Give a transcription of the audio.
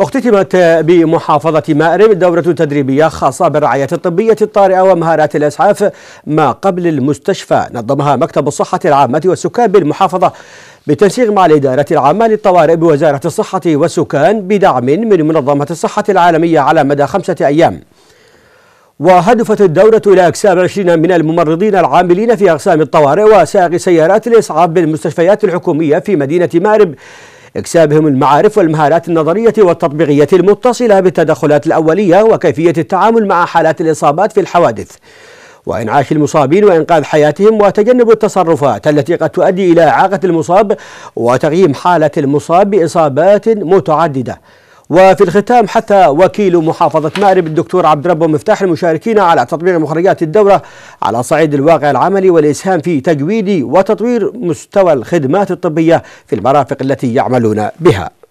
اختتمت بمحافظة مأرب دورة تدريبية خاصة بالرعاية الطبية الطارئة ومهارات الإسعاف ما قبل المستشفى نظمها مكتب الصحة العامة والسكان بالمحافظة بالتنسيق مع الإدارة العامة للطوارئ بوزارة الصحة والسكان بدعم من منظمة الصحة العالمية على مدى خمسة أيام وهدفت الدورة إلى أقسام 20 من الممرضين العاملين في أقسام الطوارئ وسائقي سيارات الإسعاف بالمستشفيات الحكومية في مدينة مأرب اكسابهم المعارف والمهارات النظريه والتطبيقيه المتصله بالتدخلات الاوليه وكيفيه التعامل مع حالات الاصابات في الحوادث وإنعاش المصابين وإنقاذ حياتهم وتجنب التصرفات التي قد تؤدي إلى إعاقة المصاب وتقييم حالة المصاب بإصابات متعددة وفي الختام حتى وكيل محافظة مأرب الدكتور عبد ربه مفتاح المشاركين على تطبيع مخرجات الدورة على صعيد الواقع العملي والإسهام في تجويد وتطوير مستوى الخدمات الطبية في المرافق التي يعملون بها